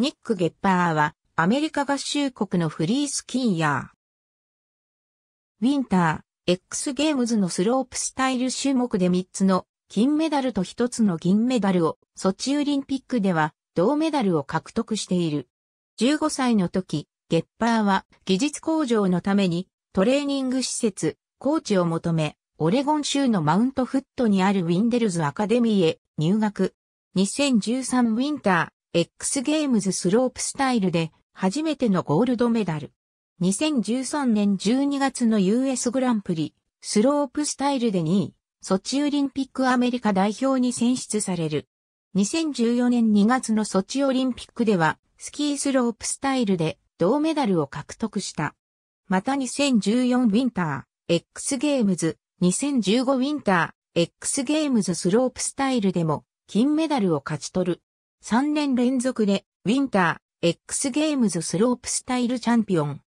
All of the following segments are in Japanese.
ニック・ゲッパーはアメリカ合衆国のフリースキーヤー。ウィンター、X ゲームズのスロープスタイル種目で3つの金メダルと1つの銀メダルをソチオリンピックでは銅メダルを獲得している。15歳の時、ゲッパーは技術向上のためにトレーニング施設、コーチを求め、オレゴン州のマウントフットにあるウィンデルズアカデミーへ入学。2013ウィンタ X ゲームズスロープスタイルで初めてのゴールドメダル。2013年12月の US グランプリ、スロープスタイルで2位、ソチオリンピックアメリカ代表に選出される。2014年2月のソチオリンピックでは、スキースロープスタイルで銅メダルを獲得した。また2014ウィンター、X ゲームズ、2015ウィンター、X ゲームズスロープスタイルでも金メダルを勝ち取る。3年連続でウィンター X ゲームズスロープスタイルチャンピオン。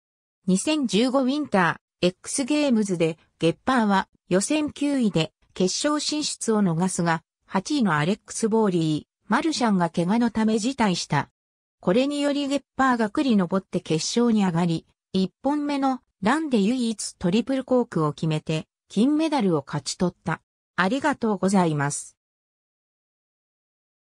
2015ウィンター X ゲームズでゲッパーは予選9位で決勝進出を逃すが、8位のアレックス・ボーリー、マルシャンが怪我のため辞退した。これによりゲッパーが栗り登って決勝に上がり、1本目のランで唯一トリプルコークを決めて、金メダルを勝ち取った。ありがとうございます。